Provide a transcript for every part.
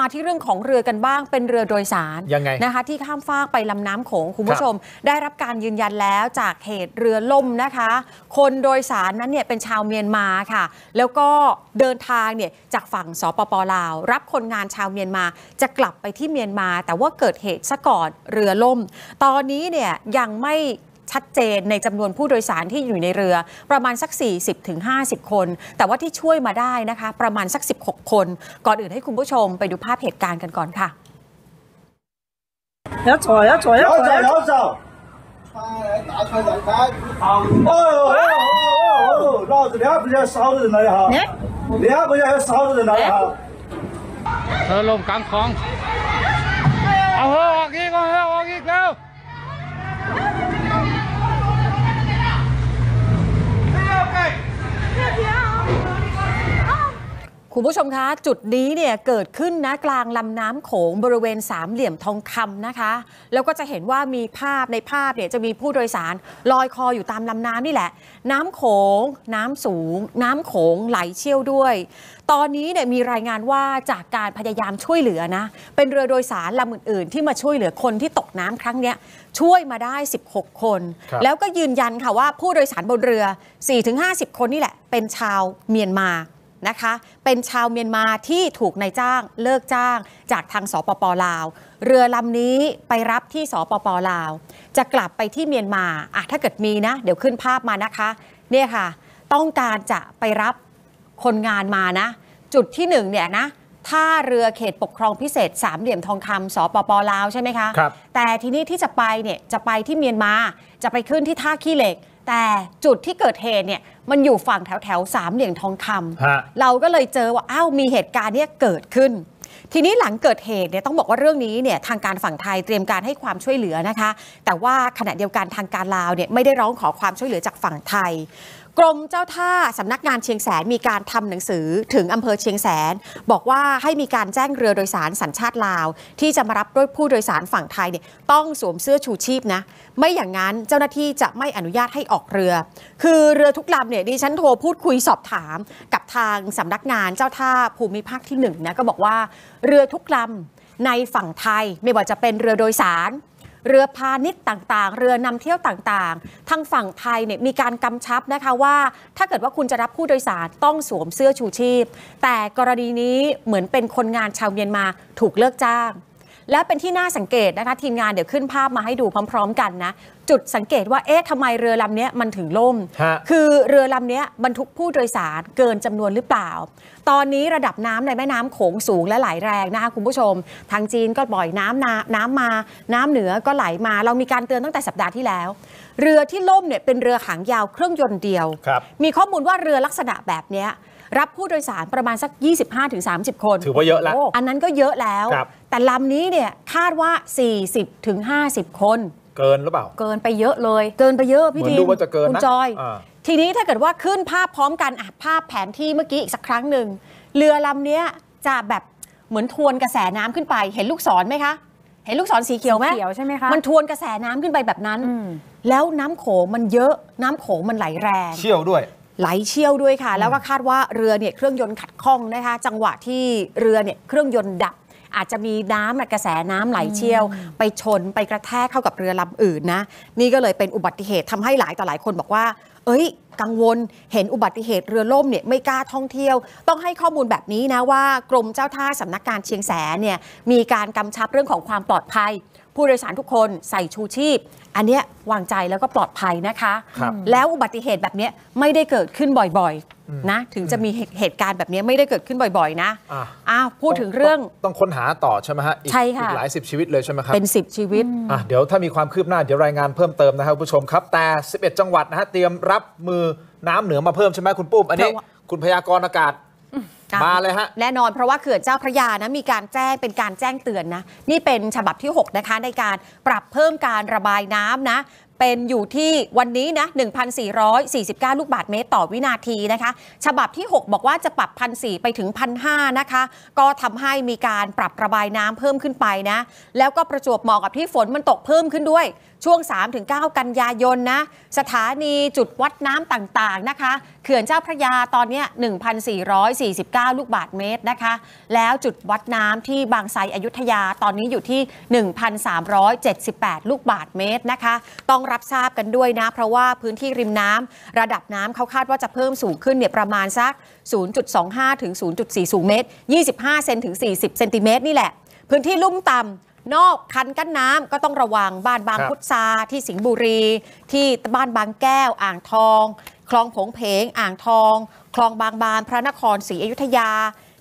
มาที่เรื่องของเรือกันบ้างเป็นเรือโดยสารยังไงนะคะ ที่ข้ามฟากไปลำน้ำโขงคุณผู้ชม ได้รับการยืนยันแล้วจากเหตุเรือล่มนะคะ คนโดยสารนั้นเนี่ยเป็นชาวเมียนมาค่ะ แล้วก็เดินทางเนี่ยจากฝั่งสปปลาวรับคนงานชาวเมียนมาจะกลับไปที่เมียนมา แต่ว่าเกิดเหตุซะก่อนเรือล่ม ตอนนี้เนี่ยยังไม่ชัดเจนในจำนวนผู้โดยสารที่อยู่ในเรือ ประมาณสัก 40-50 คน แต่ว่าที่ช่วยมาได้นะคะ ประมาณสัก 16 คน ก่อนอื่นให้คุณผู้ชมไปดูภาพเหตุการณ์กันก่อนค่ะ要走要走要走要走！快来打开来开！哦哦哦！老子俩不要烧人来哈！俩不烧人哈！เธอลงกลางคลองเอาเออกคุณผู้ชมคะ จุดนี้เนี่ยเกิดขึ้นนะกลางลำน้ำโขงบริเวณสามเหลี่ยมทองคำนะคะ แล้วก็จะเห็นว่ามีภาพในภาพเนี่ยจะมีผู้โดยสารลอยคออยู่ตามลำน้ำนี่แหละ น้ำโขง น้ำสูง น้ำโขงไหลเชี่ยวด้วย ตอนนี้เนี่ยมีรายงานว่าจากการพยายามช่วยเหลือนะเป็นเรือโดยสารลำอื่นๆ ที่มาช่วยเหลือคนที่ตกน้ำครั้งเนี้ยช่วยมาได้16คนแล้วก็ยืนยันค่ะว่า ผู้โดยสารบนเรือ 4-50 คนนี่แหละ เป็นชาวเมียนมานะคะเป็นชาวเมียนมาที่ถูกนายจ้างเลิกจ้างจากทางสปปลาว เรือลำนี้ไปรับที่สปปลาว จะกลับไปที่เมียนมาอ่ะถ้าเกิดมีนะเดี๋ยวขึ้นภาพมานะคะเนี่ยค่ะต้องการจะไปรับคนงานมานะจุดที่หนึ่งเนี่ยนะท่าเรือเขตปกครองพิเศษสามเหลี่ยมทองคำสปปลาวใช่ไหมคะครับแต่ทีนี้ที่จะไปเนี่ยจะไปที่เมียนมาจะไปขึ้นที่ท่าขี้เหล็กแต่จุดที่เกิดเหตุเนี่ยมันอยู่ฝั่งแถวแถวสามเหลี่ยมทองคำเราก็เลยเจอว่าอ้าวมีเหตุการณ์เนี่ยเกิดขึ้น ทีนี้หลังเกิดเหตุเนี่ยต้องบอกว่าเรื่องนี้เนี่ยทางการฝั่งไทยเตรียมการให้ความช่วยเหลือนะคะแต่ว่าขณะเดียวกันทางการลาวเนี่ยไม่ได้ร้องขอความช่วยเหลือจากฝั่งไทยกรมเจ้าท่า สำนักงานเชียงแสน มีการทำหนังสือถึงอำเภอเชียงแสน บอกว่าให้มีการแจ้งเรือโดยสารสัญชาติลาว ที่จะมารับด้วยผู้โดยสารฝั่งไทยเนี่ยต้องสวมเสื้อชูชีพนะ ไม่อย่างนั้นเจ้าหน้าที่จะไม่อนุญาตให้ออกเรือ คือเรือทุกลำเนี่ยดิฉันโทรพูดคุยสอบถาม กับทางสำนักงานเจ้าท่าภูมิภาคที่1นนะก็บอกว่าเรือทุกลำในฝั่งไทยไม่ว่าจะเป็นเรือโดยสารเรือพาณิชย์ต่าง ๆ เรือนำเที่ยวต่าง ๆ ทางฝั่งไทยเนี่ยมีการกำชับนะคะว่าถ้าเกิดว่าคุณจะรับผู้โดยสาร ต้องสวมเสื้อชูชีพ แต่กรณีนี้เหมือนเป็นคนงานชาวเมียนมาถูกเลิกจ้างและเป็นที่น่าสังเกตนะคะทีมงานเดี๋ยวขึ้นภาพมาให้ดูพร้อมๆ กันนะ จุดสังเกตว่าเอ๊ะทำไมเรือลำนี้มันถึงล่ม คือเรือลำนี้บรรทุกผู้โดยสารเกินจำนวนหรือเปล่า ตอนนี้ระดับน้ำในแม่น้ำโขงสูงและไหลแรงนะคะคุณผู้ชม ทางจีนก็ปล่อยน้ำน้ำมาน้ำเหนือก็ไหลมา เรามีการเตือนตั้งแต่สัปดาห์ที่แล้ว เรือที่ล่มเนี่ยเป็นเรือหางยาวเครื่องยนต์เดียวมีข้อมูลว่าเรือลักษณะแบบนี้รับผู้โดยสารประมาณสัก 25-30 คน ถือว่าเยอะแล้ว อันนั้นก็เยอะแล้ว แต่ลำนี้เนี่ยคาดว่า 40-50 คน เกินหรือเปล่า เกินไปเยอะเลย เกินไปเยอะพี่ดีมอดูว่าจะเกินนะคุณจอยอทีนี้ถ้าเกิดว่าขึ้นภาพพร้อมกันอะภาพแผนที่เมื่อกี้อีกสักครั้งหนึ่งเรือลำนี้จะแบบเหมือนทวนกระแสน้ำขึ้นไป เห็นลูกศรไหมคะ เห็นลูกศรสีเขียวไหมสีเขียวใช่ไหมคะมันทวนกระแสน้ำขึ้นไปแบบนั้น แล้วน้ำโขงมันเยอะ น้ำโขงมันไหลแรงเชี่ยวด้วยไหลเชี่ยวด้วยค่ะ แล้วก็คาดว่าเรือเนี่ยเครื่องยนต์ขัดข้องนะคะจังหวะที่เรือเนี่ยเครื่องยนต์ดับ อาจจะมีน้ำกระแสน้ำไหลเชี่ยว ไปชนไปกระแทกเข้ากับเรือลำอื่นนะ นี่ก็เลยเป็นอุบัติเหตุทำให้หลายต่อหลายคนบอกว่า เอ้ยกังวลเห็นอุบัติเหตุเรือล่มเนี่ยไม่กล้าท่องเที่ยว ต้องให้ข้อมูลแบบนี้นะว่า กรมเจ้าท่าสำนักการเชียงแสนเนี่ยมีการกำชับเรื่องของความปลอดภัย ผู้โดยสารทุกคนใส่ชูชีพ อันเนี้ยวางใจแล้วก็ปลอดภัยนะคะ แล้วอุบัติเหตุแบบเนี้ยไม่ได้เกิดขึ้นบ่อยนะถึงจะมีเหตุการณ์แบบนี้ไม่ได้เกิดขึ้นบ่อยๆ นะอ้าวพูดถึงเรื่องต้องค้นหาต่อใช่ไหมฮะใช่ค่ะอีกหลายสิบชีวิตเลยใช่ไหมครับ เป็น 10 ชีวิตอ่ะเดี๋ยวถ้ามีความคืบหน้าเดี๋ยวรายงานเพิ่มเติมนะครับผู้ชมครับ แต่ 11 จังหวัดนะฮะเตรียมรับมือน้ำเหนือมาเพิ่มใช่ไหมคุณปุ้ม อันนี้คุณพยากรณ์อากาศมาเลยฮะแน่นอน เพราะว่าเขื่อนเจ้าพระยานะมีการแจ้งเป็นการแจ้งเตือนนะ นี่เป็นฉบับที่ 6 นะคะในการปรับเพิ่มการระบายน้ำนะเป็นอยู่ที่วันนี้นะ1,449 ลูกบาทเมตร ต่อวินาทีนะคะ ฉบับที่ 6 บอกว่าจะปรับ 1,400ไปถึง 1,500นะคะ ก็ทำให้มีการปรับระบายน้ำเพิ่มขึ้นไปนะ แล้วก็ประจวบเหมาะกับที่ฝนมันตกเพิ่มขึ้นด้วย ช่วง 3-9 กันยายนนะ สถานีจุดวัดน้ำต่างๆนะคะ เขื่อนเจ้าพระยาตอนนี้ 1,449 ลูกบาทเมตรนะคะ แล้วจุดวัดน้ำที่บางไทรอยุธยาตอนนี้อยู่ที่1,378 ลูกบาทเมตรนะคะ ต้องรับทราบกันด้วยนะ เพราะว่าพื้นที่ริมน้ำ ระดับน้ำเขาคาดว่าจะเพิ่มสูงขึ้นเนี่ยประมาณสัก 0.25 ถึง 0.40 เมตร 25เซนถึง 40 เซนติเมตร นี่แหละ พื้นที่ลุ่มต่ำ นอกคันกั้นน้ำก็ต้องระวังบ้านบางพุทธาที่สิงห์บุรี ที่บ้านบางแก้ว อ่างทอง คลองผงเพงอ่างทอง คลองบางบานพระนครศรีอยุธยา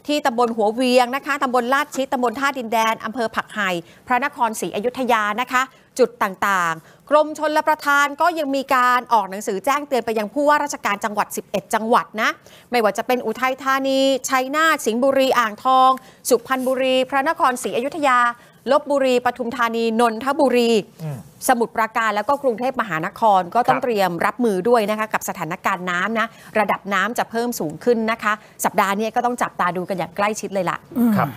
ที่ตำบลหัวเวียงนะคะ ตำบลลาดชิดตำบลท่าดินแดน อำเภอผักไห่พระนครศรีอยุธยานะคะ จุดต่างๆ กรมชนรประทานก็ยังมีการออกหนังสือแจ้งเตือนไป ยังผู้ว่าราชการจังหวัด 11 จังหวัดนะ ไม่ว่าจะเป็นอุทัยธานี ชัยนาท สิงห์บุรี อ่างทอง สุพรรณบุรี พระนครศรีอยุธยาลบบุรีปทุมธานี นนทบุรี สมุทรปราการแล้วก็กรุงเทพมหานครก็ต้องเตรียมรับมือด้วยนะคะ กับสถานการณ์น้ำนะระดับน้ำจะเพิ่มสูงขึ้นนะคะ สัปดาห์นี้ก็ต้องจับตาดูกันอย่างใกล้ชิดเลยล่ะครับ